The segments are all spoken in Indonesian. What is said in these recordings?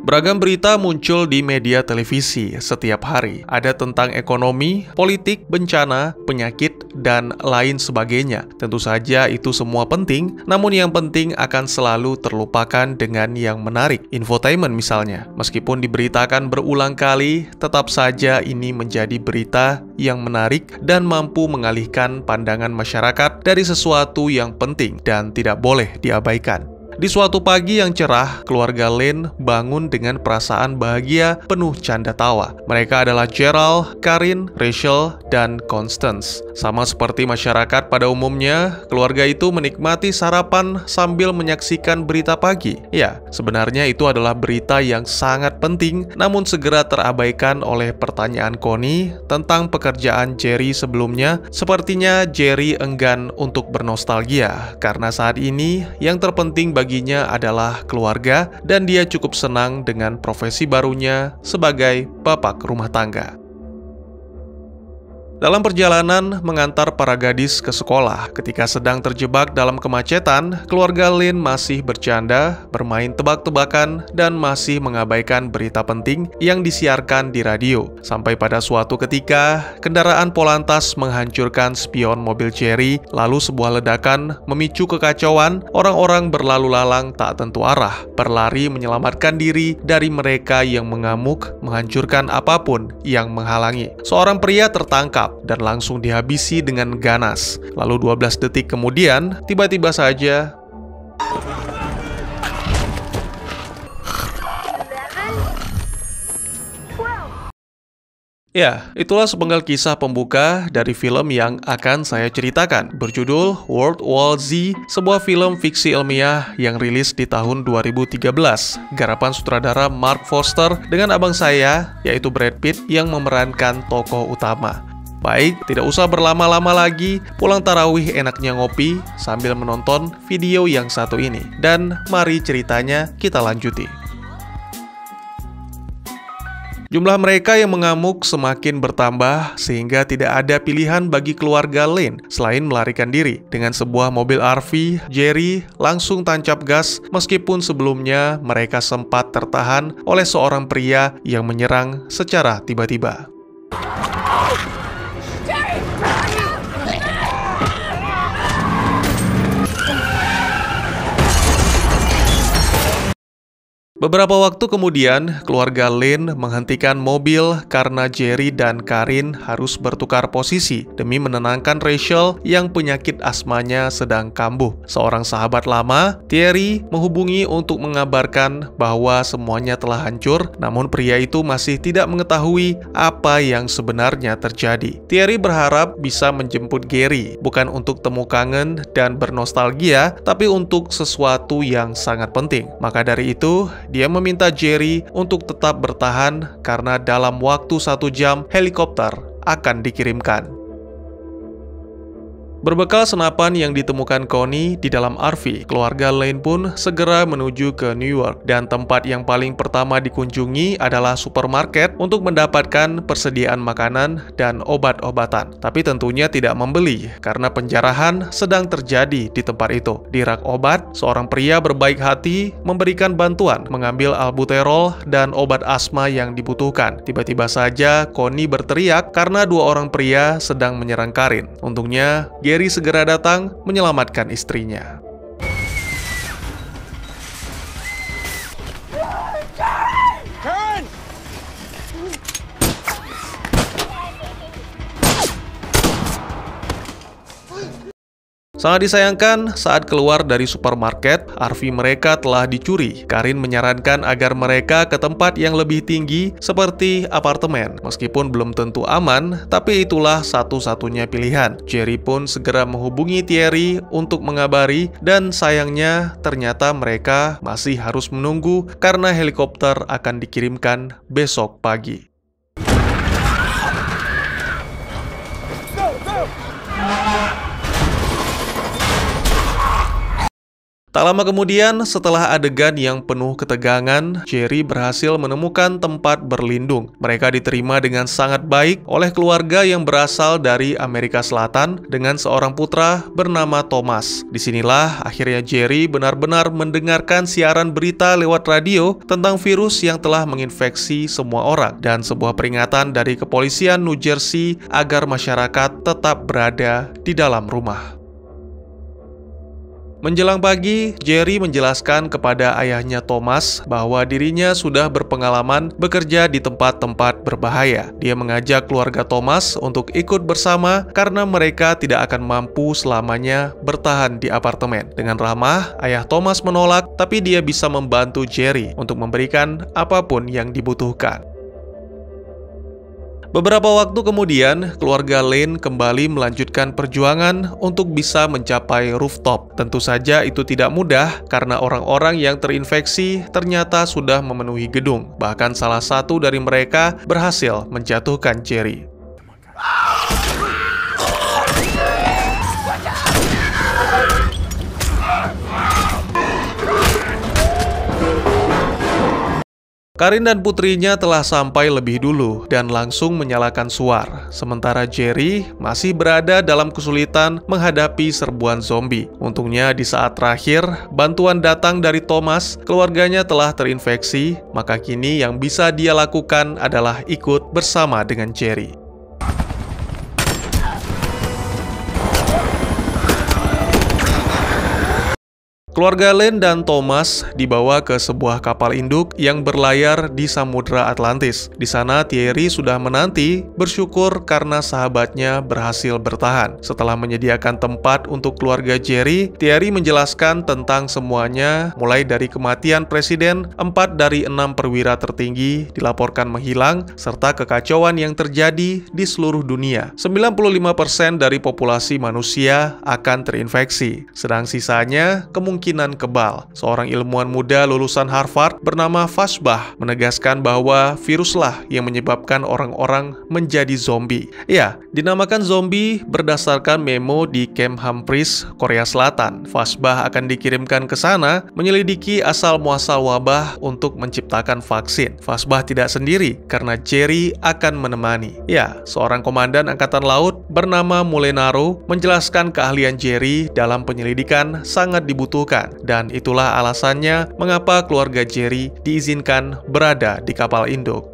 Beragam berita muncul di media televisi setiap hari. Ada tentang ekonomi, politik, bencana, penyakit, dan lain sebagainya. Tentu saja itu semua penting, namun yang penting akan selalu terlupakan dengan yang menarik. Infotainment misalnya. Meskipun diberitakan berulang kali, tetap saja ini menjadi berita yang menarik dan mampu mengalihkan pandangan masyarakat dari sesuatu yang penting dan tidak boleh diabaikan. Di suatu pagi yang cerah, keluarga Lin bangun dengan perasaan bahagia penuh canda tawa. Mereka adalah Gerald, Karin, Rachel, dan Constance. Sama seperti masyarakat pada umumnya, keluarga itu menikmati sarapan sambil menyaksikan berita pagi. Ya, sebenarnya itu adalah berita yang sangat penting, namun segera terabaikan oleh pertanyaan Connie tentang pekerjaan Jerry sebelumnya. Sepertinya Jerry enggan untuk bernostalgia, karena saat ini yang terpenting bagi baginya adalah keluarga, dan dia cukup senang dengan profesi barunya sebagai bapak rumah tangga. Dalam perjalanan mengantar para gadis ke sekolah, ketika sedang terjebak dalam kemacetan, keluarga Lin masih bercanda, bermain tebak-tebakan, dan masih mengabaikan berita penting yang disiarkan di radio. Sampai pada suatu ketika, kendaraan Polantas menghancurkan spion mobil Cherry, lalu sebuah ledakan memicu kekacauan, orang-orang berlalu lalang tak tentu arah, berlari menyelamatkan diri dari mereka yang mengamuk, menghancurkan apapun yang menghalangi. Seorang pria tertangkap dan langsung dihabisi dengan ganas. Lalu 12 detik kemudian, tiba-tiba saja Ya, itulah sepenggal kisah pembuka dari film yang akan saya ceritakan berjudul World War Z, sebuah film fiksi ilmiah yang rilis di tahun 2013. Garapan sutradara Mark Foster dengan abang saya, yaitu Brad Pitt yang memerankan tokoh utama. Baik, tidak usah berlama-lama lagi, pulang tarawih enaknya ngopi sambil menonton video yang satu ini. Dan mari ceritanya kita lanjuti. Jumlah mereka yang mengamuk semakin bertambah sehingga tidak ada pilihan bagi keluarga Lane selain melarikan diri. Dengan sebuah mobil RV, Jerry langsung tancap gas meskipun sebelumnya mereka sempat tertahan oleh seorang pria yang menyerang secara tiba-tiba. Beberapa waktu kemudian, keluarga Lin menghentikan mobil karena Jerry dan Karin harus bertukar posisi demi menenangkan Rachel yang penyakit asmanya sedang kambuh. Seorang sahabat lama, Thierry, menghubungi untuk mengabarkan bahwa semuanya telah hancur, namun pria itu masih tidak mengetahui apa yang sebenarnya terjadi. Thierry berharap bisa menjemput Gary, bukan untuk temu kangen dan bernostalgia, tapi untuk sesuatu yang sangat penting. Maka dari itu, dia meminta Jerry untuk tetap bertahan karena dalam waktu satu jam helikopter akan dikirimkan. Berbekal senapan yang ditemukan Connie di dalam RV, keluarga lain pun segera menuju ke New York dan tempat yang paling pertama dikunjungi adalah supermarket untuk mendapatkan persediaan makanan dan obat-obatan. Tapi tentunya tidak membeli karena penjarahan sedang terjadi di tempat itu. Di rak obat, seorang pria berbaik hati memberikan bantuan mengambil albuterol dan obat asma yang dibutuhkan. Tiba-tiba saja Connie berteriak karena dua orang pria sedang menyerang Karin. Untungnya, Gary segera datang menyelamatkan istrinya. Sangat disayangkan, saat keluar dari supermarket, RV mereka telah dicuri. Karin menyarankan agar mereka ke tempat yang lebih tinggi seperti apartemen. Meskipun belum tentu aman, tapi itulah satu-satunya pilihan. Jerry pun segera menghubungi Thierry untuk mengabari dan sayangnya ternyata mereka masih harus menunggu karena helikopter akan dikirimkan besok pagi. Tak lama kemudian, setelah adegan yang penuh ketegangan, Jerry berhasil menemukan tempat berlindung. Mereka diterima dengan sangat baik oleh keluarga yang berasal dari Amerika Selatan dengan seorang putra bernama Thomas. Disinilah akhirnya Jerry benar-benar mendengarkan siaran berita lewat radio tentang virus yang telah menginfeksi semua orang dan sebuah peringatan dari kepolisian New Jersey agar masyarakat tetap berada di dalam rumah. Menjelang pagi, Jerry menjelaskan kepada ayahnya Thomas bahwa dirinya sudah berpengalaman bekerja di tempat-tempat berbahaya. Dia mengajak keluarga Thomas untuk ikut bersama karena mereka tidak akan mampu selamanya bertahan di apartemen. Dengan ramah, ayah Thomas menolak, tapi dia bisa membantu Jerry untuk memberikan apapun yang dibutuhkan. Beberapa waktu kemudian, keluarga Lane kembali melanjutkan perjuangan untuk bisa mencapai rooftop. Tentu saja itu tidak mudah karena orang-orang yang terinfeksi ternyata sudah memenuhi gedung. Bahkan salah satu dari mereka berhasil menjatuhkan Oh Karin dan putrinya telah sampai lebih dulu dan langsung menyalakan suar, sementara Jerry masih berada dalam kesulitan menghadapi serbuan zombie. Untungnya di saat terakhir, bantuan datang dari Thomas, keluarganya telah terinfeksi, maka kini yang bisa dia lakukan adalah ikut bersama dengan Jerry. Keluarga Len dan Thomas dibawa ke sebuah kapal induk yang berlayar di Samudra Atlantis. Di sana Thierry sudah menanti, bersyukur karena sahabatnya berhasil bertahan. Setelah menyediakan tempat untuk keluarga Jerry, Thierry menjelaskan tentang semuanya, mulai dari kematian presiden, empat dari enam perwira tertinggi dilaporkan menghilang, serta kekacauan yang terjadi di seluruh dunia. 95% dari populasi manusia akan terinfeksi, sedang sisanya kemungkinan kemungkinan kebal. Seorang ilmuwan muda lulusan Harvard bernama Fashbah menegaskan bahwa viruslah yang menyebabkan orang-orang menjadi zombie. Ya, dinamakan zombie berdasarkan memo di Camp Humphreys, Korea Selatan. Fashbah akan dikirimkan ke sana menyelidiki asal-muasal wabah untuk menciptakan vaksin. Fashbah tidak sendiri karena Jerry akan menemani. Ya, seorang komandan angkatan laut bernama Mulenaro menjelaskan keahlian Jerry dalam penyelidikan sangat dibutuhkan dibutuhkan. Dan itulah alasannya mengapa keluarga Jerry diizinkan berada di kapal induk.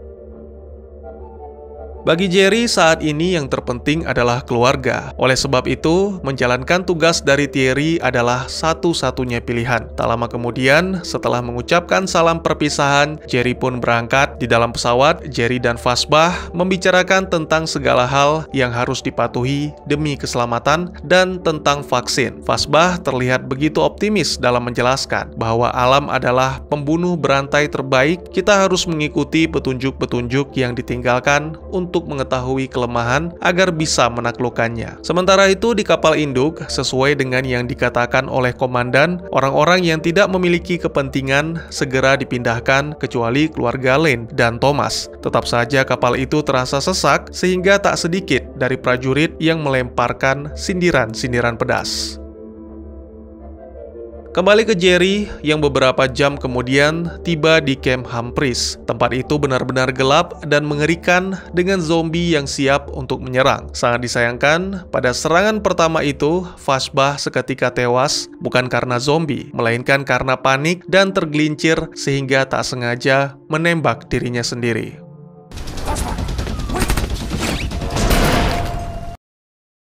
Bagi Jerry, saat ini yang terpenting adalah keluarga. Oleh sebab itu, menjalankan tugas dari Thierry adalah satu-satunya pilihan. Tak lama kemudian, setelah mengucapkan salam perpisahan, Jerry pun berangkat. Di dalam pesawat, Jerry dan Fasbah membicarakan tentang segala hal yang harus dipatuhi demi keselamatan dan tentang vaksin. Fasbah terlihat begitu optimis dalam menjelaskan bahwa alam adalah pembunuh berantai terbaik. Kita harus mengikuti petunjuk-petunjuk yang ditinggalkan untuk untuk mengetahui kelemahan agar bisa menaklukkannya. Sementara itu di kapal induk, sesuai dengan yang dikatakan oleh komandan, orang-orang yang tidak memiliki kepentingan segera dipindahkan kecuali keluarga Lane dan Thomas. Tetap saja kapal itu terasa sesak sehingga tak sedikit dari prajurit yang melemparkan sindiran-sindiran pedas. Kembali ke Jerry yang beberapa jam kemudian tiba di Camp Humphreys. Tempat itu benar-benar gelap dan mengerikan dengan zombie yang siap untuk menyerang. Sangat disayangkan, pada serangan pertama itu, Fashbah seketika tewas bukan karena zombie, melainkan karena panik dan tergelincir sehingga tak sengaja menembak dirinya sendiri.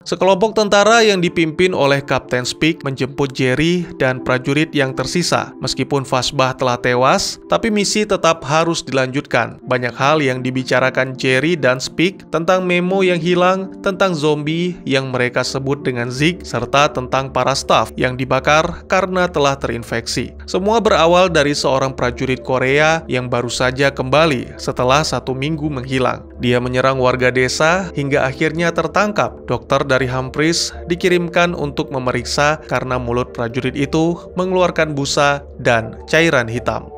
Sekelompok tentara yang dipimpin oleh Kapten Speak menjemput Jerry dan prajurit yang tersisa. Meskipun Fasbah telah tewas, tapi misi tetap harus dilanjutkan. Banyak hal yang dibicarakan Jerry dan Speak tentang memo yang hilang, tentang zombie yang mereka sebut dengan Zig, serta tentang para staf yang dibakar karena telah terinfeksi. Semua berawal dari seorang prajurit Korea yang baru saja kembali setelah satu minggu menghilang. Dia menyerang warga desa hingga akhirnya tertangkap. Dokter dan dari Humphreys dikirimkan untuk memeriksa karena mulut prajurit itu mengeluarkan busa dan cairan hitam.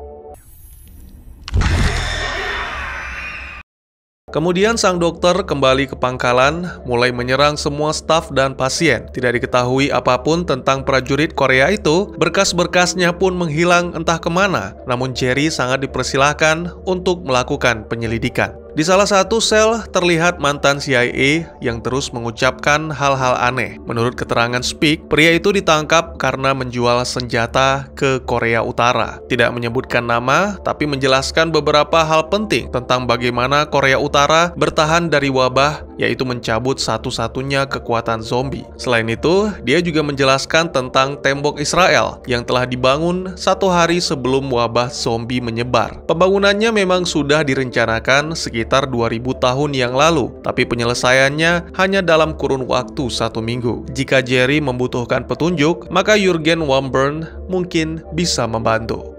Kemudian sang dokter kembali ke pangkalan, mulai menyerang semua staf dan pasien. Tidak diketahui apapun tentang prajurit Korea itu, berkas-berkasnya pun menghilang entah kemana. Namun Jerry sangat dipersilahkan untuk melakukan penyelidikan. Di salah satu sel terlihat mantan CIA yang terus mengucapkan hal-hal aneh. Menurut keterangan Speak, pria itu ditangkap karena menjual senjata ke Korea Utara. Tidak menyebutkan nama, tapi menjelaskan beberapa hal penting tentang bagaimana Korea Utara bertahan dari wabah, yaitu mencabut satu-satunya kekuatan zombie. Selain itu, dia juga menjelaskan tentang tembok Israel yang telah dibangun satu hari sebelum wabah zombie menyebar. Pembangunannya memang sudah direncanakan sekitar sekitar 2000 tahun yang lalu, tapi penyelesaiannya hanya dalam kurun waktu satu minggu. Jika Jerry membutuhkan petunjuk, maka Jurgen Wambern mungkin bisa membantu.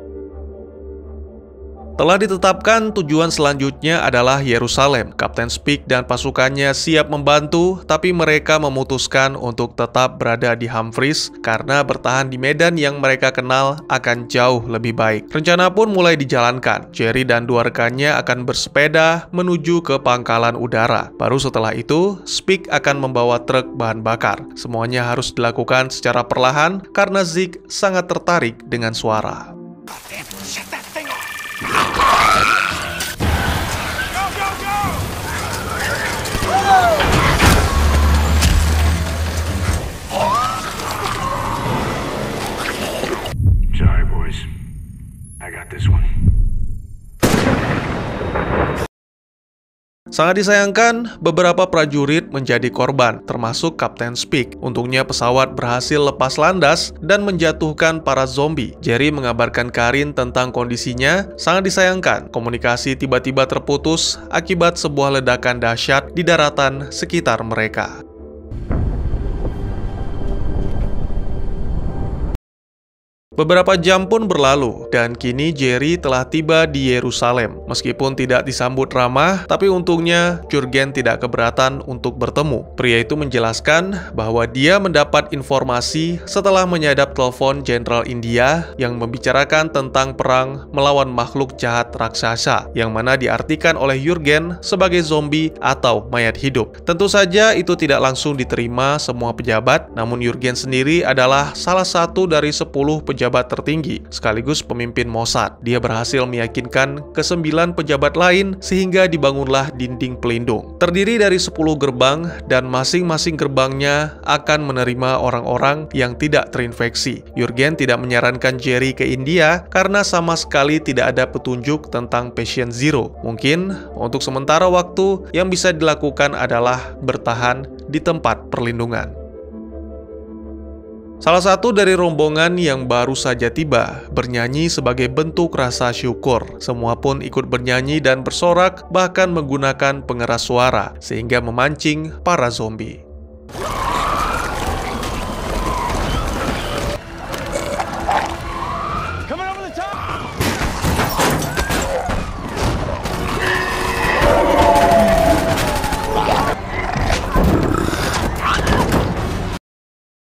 Telah ditetapkan tujuan selanjutnya adalah Yerusalem. Kapten Speak dan pasukannya siap membantu, tapi mereka memutuskan untuk tetap berada di Humphreys karena bertahan di medan yang mereka kenal akan jauh lebih baik. Rencana pun mulai dijalankan. Jerry dan dua rekannya akan bersepeda menuju ke pangkalan udara. Baru setelah itu, Speak akan membawa truk bahan bakar. Semuanya harus dilakukan secara perlahan karena Zeke sangat tertarik dengan suara. Oh, Sangat disayangkan, beberapa prajurit menjadi korban, termasuk Kapten Speak. Untungnya pesawat berhasil lepas landas dan menjatuhkan para zombie. Jerry mengabarkan Karin tentang kondisinya, sangat disayangkan. Komunikasi tiba-tiba terputus akibat sebuah ledakan dahsyat di daratan sekitar mereka. Beberapa jam pun berlalu, dan kini Jerry telah tiba di Yerusalem. Meskipun tidak disambut ramah, tapi untungnya Jurgen tidak keberatan untuk bertemu. Pria itu menjelaskan bahwa dia mendapat informasi setelah menyadap telepon Jenderal India yang membicarakan tentang perang melawan makhluk jahat raksasa, yang mana diartikan oleh Jurgen sebagai zombie atau mayat hidup. Tentu saja itu tidak langsung diterima semua pejabat, namun Jurgen sendiri adalah salah satu dari 10 pejabat pejabat tertinggi, sekaligus pemimpin Mossad. Dia berhasil meyakinkan kesembilan pejabat lain sehingga dibangunlah dinding pelindung. Terdiri dari sepuluh gerbang dan masing-masing gerbangnya akan menerima orang-orang yang tidak terinfeksi. Jurgen tidak menyarankan Jerry ke India karena sama sekali tidak ada petunjuk tentang patient zero. Mungkin untuk sementara waktu yang bisa dilakukan adalah bertahan di tempat perlindungan. Salah satu dari rombongan yang baru saja tiba bernyanyi sebagai bentuk rasa syukur. Semua pun ikut bernyanyi dan bersorak, bahkan menggunakan pengeras suara sehingga memancing para zombie.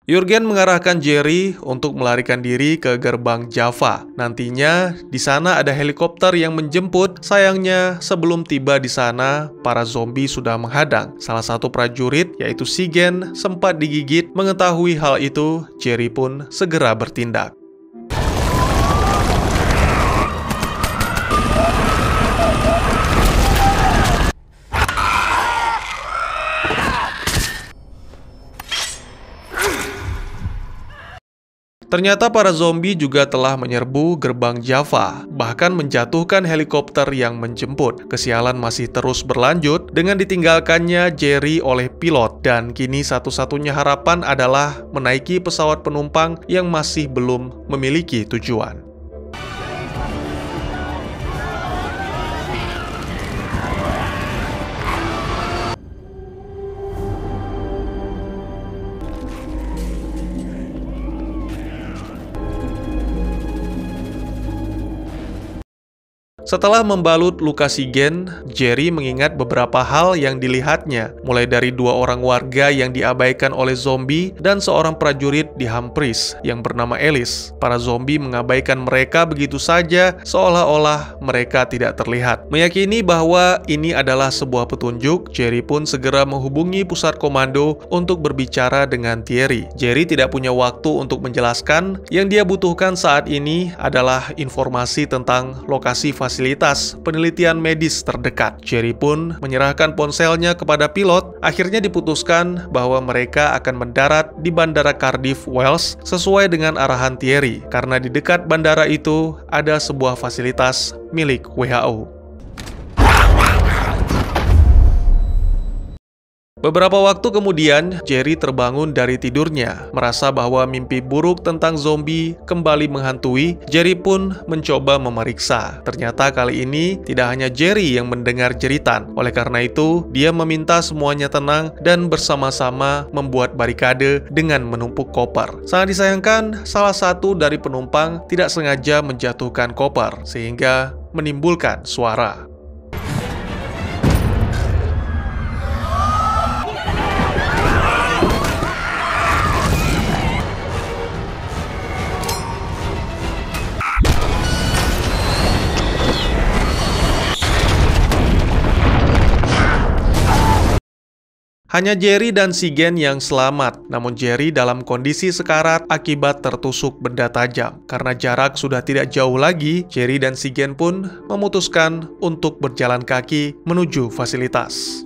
Jurgen mengarahkan Jerry untuk melarikan diri ke gerbang Java. Nantinya, di sana ada helikopter yang menjemput. Sayangnya, sebelum tiba di sana, para zombie sudah menghadang. Salah satu prajurit, yaitu Sigen, sempat digigit. Mengetahui hal itu, Jerry pun segera bertindak. Ternyata para zombie juga telah menyerbu gerbang Java, bahkan menjatuhkan helikopter yang menjemput. Kesialan masih terus berlanjut dengan ditinggalkannya Jerry oleh pilot dan kini satu-satunya harapan adalah menaiki pesawat penumpang yang masih belum memiliki tujuan. Setelah membalut luka Sigen, Jerry mengingat beberapa hal yang dilihatnya, mulai dari dua orang warga yang diabaikan oleh zombie dan seorang prajurit di Humphreys yang bernama Alice. Para zombie mengabaikan mereka begitu saja, seolah-olah mereka tidak terlihat. Meyakini bahwa ini adalah sebuah petunjuk, Jerry pun segera menghubungi pusat komando untuk berbicara dengan Thierry. Jerry tidak punya waktu untuk menjelaskan, yang dia butuhkan saat ini adalah informasi tentang lokasi fasilitas fasilitas penelitian medis terdekat. Jerry pun menyerahkan ponselnya kepada pilot. Akhirnya diputuskan bahwa mereka akan mendarat di Bandara Cardiff, Wales sesuai dengan arahan Thierry karena di dekat bandara itu ada sebuah fasilitas milik WHO. Beberapa waktu kemudian, Jerry terbangun dari tidurnya. Merasa bahwa mimpi buruk tentang zombie kembali menghantui, Jerry pun mencoba memeriksa. Ternyata kali ini tidak hanya Jerry yang mendengar jeritan. Oleh karena itu, dia meminta semuanya tenang dan bersama-sama membuat barikade dengan menumpuk koper. Sangat disayangkan, salah satu dari penumpang tidak sengaja menjatuhkan koper, sehingga menimbulkan suara. Hanya Jerry dan Sigen yang selamat, namun Jerry dalam kondisi sekarat akibat tertusuk benda tajam. Karena jarak sudah tidak jauh lagi, Jerry dan Sigen pun memutuskan untuk berjalan kaki menuju fasilitas.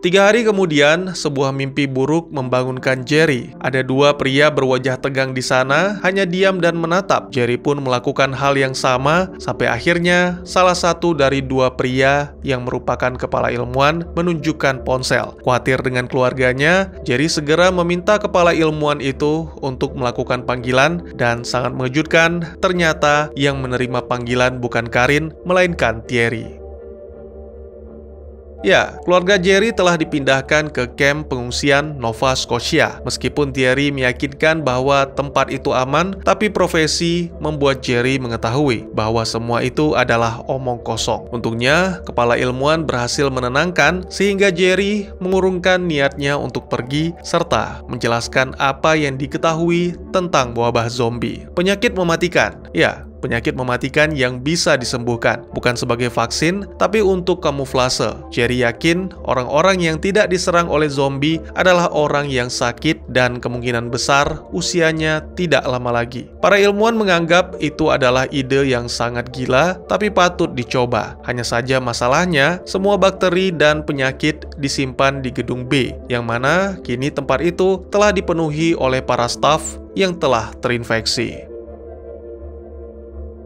Tiga hari kemudian, sebuah mimpi buruk membangunkan Jerry. Ada dua pria berwajah tegang di sana, hanya diam dan menatap. Jerry pun melakukan hal yang sama, sampai akhirnya salah satu dari dua pria yang merupakan kepala ilmuwan menunjukkan ponsel. Khawatir dengan keluarganya, Jerry segera meminta kepala ilmuwan itu untuk melakukan panggilan dan sangat mengejutkan, ternyata yang menerima panggilan bukan Karin, melainkan Thierry. Ya, keluarga Jerry telah dipindahkan ke kamp pengungsian Nova Scotia. Meskipun Thierry meyakinkan bahwa tempat itu aman, tapi profesi membuat Jerry mengetahui bahwa semua itu adalah omong kosong. Untungnya, kepala ilmuwan berhasil menenangkan sehingga Jerry mengurungkan niatnya untuk pergi serta menjelaskan apa yang diketahui tentang wabah zombie. Penyakit mematikan. Ya, penyakit mematikan yang bisa disembuhkan, bukan sebagai vaksin, tapi untuk kamuflase. Jerry yakin orang-orang yang tidak diserang oleh zombie adalah orang yang sakit dan kemungkinan besar usianya tidak lama lagi. Para ilmuwan menganggap itu adalah ide yang sangat gila, tapi patut dicoba. Hanya saja masalahnya, semua bakteri dan penyakit disimpan di gedung B, yang mana kini tempat itu telah dipenuhi oleh para staf yang telah terinfeksi.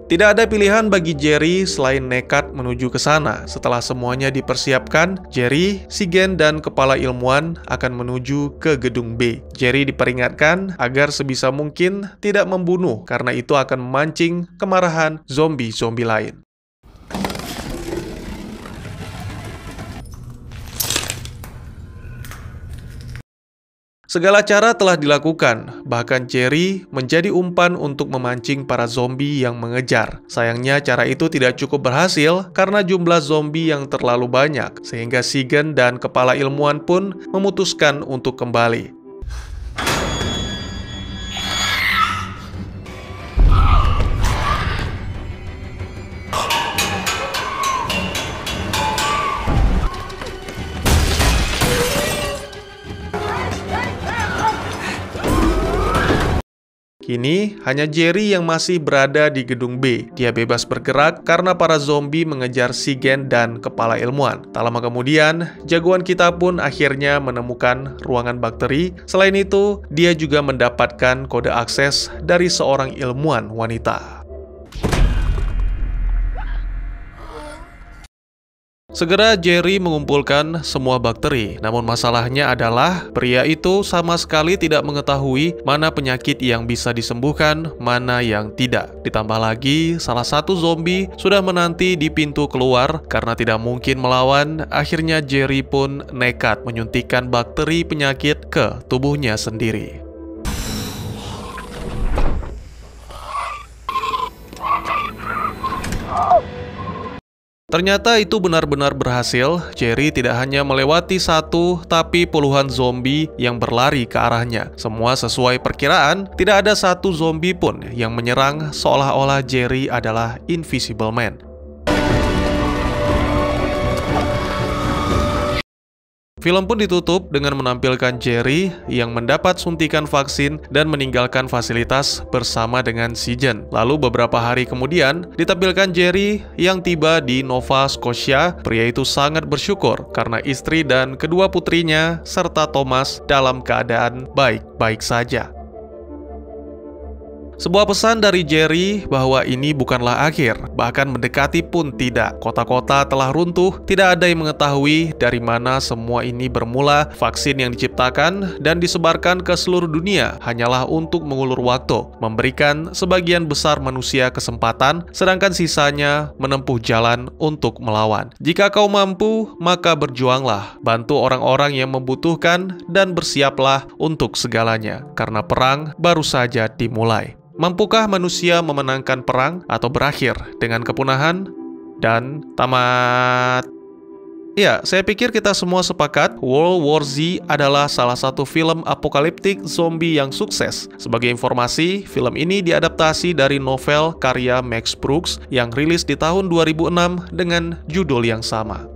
Tidak ada pilihan bagi Jerry selain nekat menuju ke sana. Setelah semuanya dipersiapkan, Jerry, Sigen, dan kepala ilmuwan akan menuju ke gedung B. Jerry diperingatkan agar sebisa mungkin tidak membunuh karena itu akan memancing kemarahan zombie-zombie lain. Segala cara telah dilakukan, bahkan Jerry menjadi umpan untuk memancing para zombie yang mengejar. Sayangnya cara itu tidak cukup berhasil karena jumlah zombie yang terlalu banyak, sehingga Sigen dan kepala ilmuwan pun memutuskan untuk kembali. Kini, hanya Jerry yang masih berada di gedung B. Dia bebas bergerak karena para zombie mengejar Sigen dan kepala ilmuwan. Tak lama kemudian, jagoan kita pun akhirnya menemukan ruangan bakteri. Selain itu, dia juga mendapatkan kode akses dari seorang ilmuwan wanita. Segera Jerry mengumpulkan semua bakteri, namun masalahnya adalah pria itu sama sekali tidak mengetahui mana penyakit yang bisa disembuhkan, mana yang tidak. Ditambah lagi, salah satu zombie sudah menanti di pintu keluar karena tidak mungkin melawan, akhirnya Jerry pun nekat menyuntikkan bakteri penyakit ke tubuhnya sendiri. Ternyata itu benar-benar berhasil, Jerry tidak hanya melewati satu, tapi puluhan zombie yang berlari ke arahnya. Semua sesuai perkiraan, tidak ada satu zombie pun yang menyerang seolah-olah Jerry adalah Invisible Man. Film pun ditutup dengan menampilkan Jerry yang mendapat suntikan vaksin dan meninggalkan fasilitas bersama dengan Sijen. Lalu beberapa hari kemudian, ditampilkan Jerry yang tiba di Nova Scotia. Pria itu sangat bersyukur karena istri dan kedua putrinya serta Thomas dalam keadaan baik-baik saja. Sebuah pesan dari Jerry bahwa ini bukanlah akhir, bahkan mendekati pun tidak. Kota-kota telah runtuh, tidak ada yang mengetahui dari mana semua ini bermula. Vaksin yang diciptakan dan disebarkan ke seluruh dunia hanyalah untuk mengulur waktu, memberikan sebagian besar manusia kesempatan, sedangkan sisanya menempuh jalan untuk melawan. Jika kau mampu, maka berjuanglah, bantu orang-orang yang membutuhkan, dan bersiaplah untuk segalanya, karena perang baru saja dimulai. Mampukah manusia memenangkan perang atau berakhir dengan kepunahan? Dan tamat. Ya, saya pikir kita semua sepakat World War Z adalah salah satu film apokaliptik zombie yang sukses. Sebagai informasi, film ini diadaptasi dari novel karya Max Brooks yang rilis di tahun 2006 dengan judul yang sama.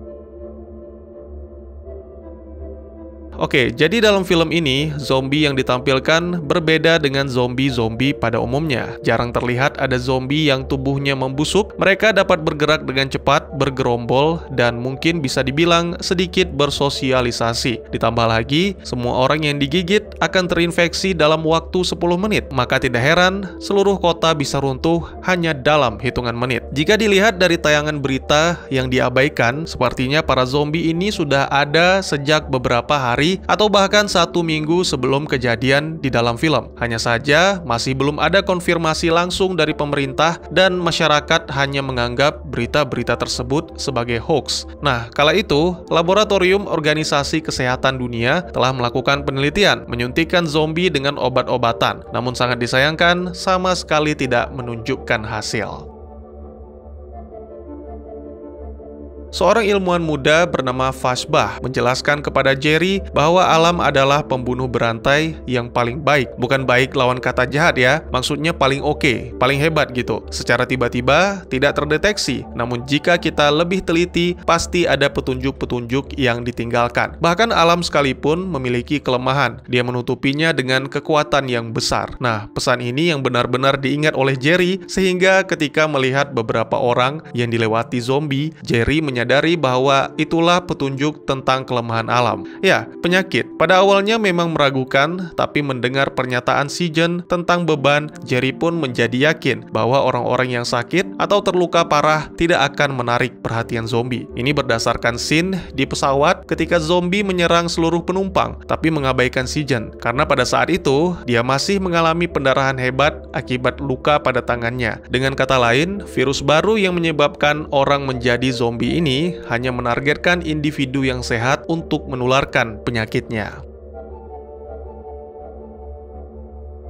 Oke, jadi dalam film ini, zombie yang ditampilkan berbeda dengan zombie-zombie pada umumnya. Jarang terlihat ada zombie yang tubuhnya membusuk, mereka dapat bergerak dengan cepat, bergerombol, dan mungkin bisa dibilang sedikit bersosialisasi. Ditambah lagi, semua orang yang digigit akan terinfeksi dalam waktu 10 menit, maka tidak heran seluruh kota bisa runtuh hanya dalam hitungan menit. Jika dilihat dari tayangan berita yang diabaikan, sepertinya para zombie ini sudah ada sejak beberapa hari hari atau bahkan satu minggu sebelum kejadian di dalam film. Hanya saja, masih belum ada konfirmasi langsung dari pemerintah dan masyarakat hanya menganggap berita-berita tersebut sebagai hoax. Nah, kala itu, Laboratorium Organisasi Kesehatan Dunia telah melakukan penelitian menyuntikkan zombie dengan obat-obatan, namun sangat disayangkan sama sekali tidak menunjukkan hasil. Seorang ilmuwan muda bernama Fashbah menjelaskan kepada Jerry bahwa alam adalah pembunuh berantai yang paling baik. Bukan baik lawan kata jahat ya, maksudnya paling oke, okay, paling hebat gitu. Secara tiba-tiba, tidak terdeteksi. Namun jika kita lebih teliti, pasti ada petunjuk-petunjuk yang ditinggalkan. Bahkan alam sekalipun memiliki kelemahan. Dia menutupinya dengan kekuatan yang besar. Nah, pesan ini yang benar-benar diingat oleh Jerry, sehingga ketika melihat beberapa orang yang dilewati zombie, Jerry menyebutkan menyadari bahwa itulah petunjuk tentang kelemahan alam. Ya, penyakit. Pada awalnya memang meragukan, tapi mendengar pernyataan Sijen tentang beban, Jerry pun menjadi yakin bahwa orang-orang yang sakit atau terluka parah tidak akan menarik perhatian zombie. Ini berdasarkan scene di pesawat ketika zombie menyerang seluruh penumpang, tapi mengabaikan Sijen karena pada saat itu dia masih mengalami pendarahan hebat akibat luka pada tangannya. Dengan kata lain, virus baru yang menyebabkan orang menjadi zombie ini ini hanya menargetkan individu yang sehat untuk menularkan penyakitnya.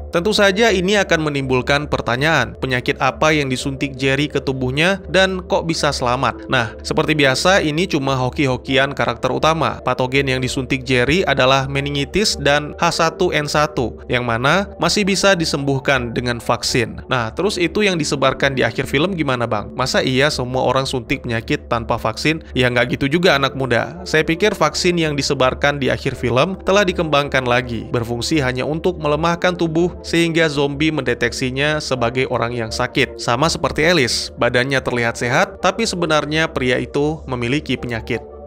Tentu saja ini akan menimbulkan pertanyaan, penyakit apa yang disuntik Jerry ke tubuhnya dan kok bisa selamat? Nah, seperti biasa ini cuma hoki-hokian karakter utama. Patogen yang disuntik Jerry adalah meningitis dan H1N1 yang mana masih bisa disembuhkan dengan vaksin. Nah, terus itu yang disebarkan di akhir film gimana bang? Masa iya semua orang suntik penyakit tanpa vaksin? Ya nggak gitu juga anak muda. Saya pikir vaksin yang disebarkan di akhir film telah dikembangkan lagi, berfungsi hanya untuk melemahkan tubuh sehingga zombie mendeteksinya sebagai orang yang sakit. Sama seperti Alice, badannya terlihat sehat, tapi sebenarnya pria itu memiliki penyakit.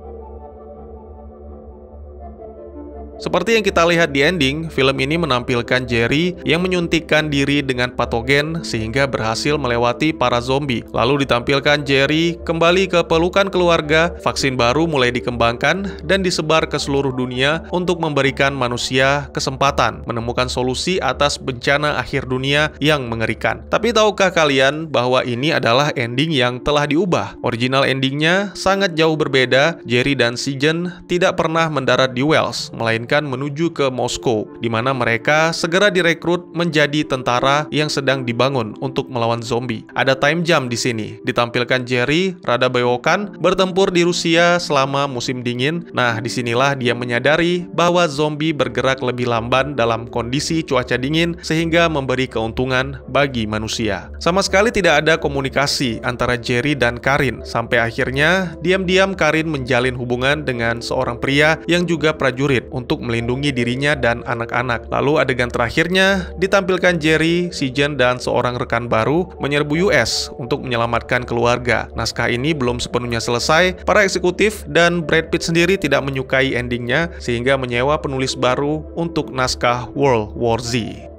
Seperti yang kita lihat di ending, film ini menampilkan Jerry yang menyuntikkan diri dengan patogen sehingga berhasil melewati para zombie. Lalu ditampilkan Jerry kembali ke pelukan keluarga, vaksin baru mulai dikembangkan dan disebar ke seluruh dunia untuk memberikan manusia kesempatan menemukan solusi atas bencana akhir dunia yang mengerikan. Tapi tahukah kalian bahwa ini adalah ending yang telah diubah? Original endingnya sangat jauh berbeda, Jerry dan Sijen tidak pernah mendarat di Wells, melainkan menuju ke Moskow, di mana mereka segera direkrut menjadi tentara yang sedang dibangun untuk melawan zombie. Ada time jam di sini, ditampilkan Jerry, rada bewokan, bertempur di Rusia selama musim dingin. Nah, disinilah dia menyadari bahwa zombie bergerak lebih lamban dalam kondisi cuaca dingin sehingga memberi keuntungan bagi manusia. Sama sekali tidak ada komunikasi antara Jerry dan Karin, sampai akhirnya diam-diam Karin menjalin hubungan dengan seorang pria yang juga prajurit untuk untuk melindungi dirinya dan anak-anak. Lalu adegan terakhirnya ditampilkan Jerry, si Jen dan seorang rekan baru menyerbu US untuk menyelamatkan keluarga. Naskah ini belum sepenuhnya selesai, para eksekutif dan Brad Pitt sendiri tidak menyukai endingnya sehingga menyewa penulis baru untuk naskah World War Z.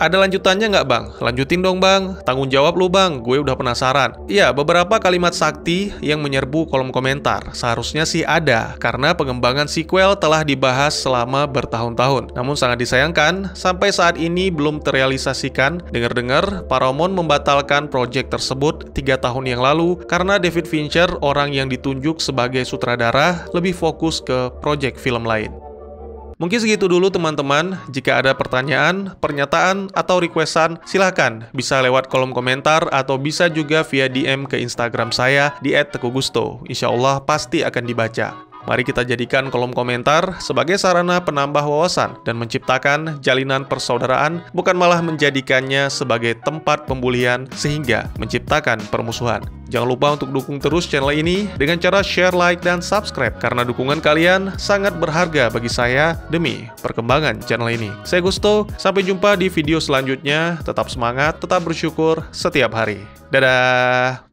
Ada lanjutannya nggak bang? Lanjutin dong bang, tanggung jawab lu bang, gue udah penasaran. Iya, beberapa kalimat sakti yang menyerbu kolom komentar, seharusnya sih ada, karena pengembangan sequel telah dibahas selama bertahun-tahun. Namun sangat disayangkan, sampai saat ini belum terrealisasikan. Dengar-dengar, Paramount membatalkan proyek tersebut tiga tahun yang lalu, karena David Fincher, orang yang ditunjuk sebagai sutradara, lebih fokus ke proyek film lain. Mungkin segitu dulu teman-teman. Jika ada pertanyaan, pernyataan, atau requestan, silahkan bisa lewat kolom komentar atau bisa juga via DM ke Instagram saya di @tekugusto. Insya Allah pasti akan dibaca. Mari kita jadikan kolom komentar sebagai sarana penambah wawasan dan menciptakan jalinan persaudaraan, bukan malah menjadikannya sebagai tempat pembulian sehingga menciptakan permusuhan. Jangan lupa untuk dukung terus channel ini dengan cara share, like, dan subscribe karena dukungan kalian sangat berharga bagi saya demi perkembangan channel ini. Saya Gusto, sampai jumpa di video selanjutnya. Tetap semangat, tetap bersyukur setiap hari. Dadah!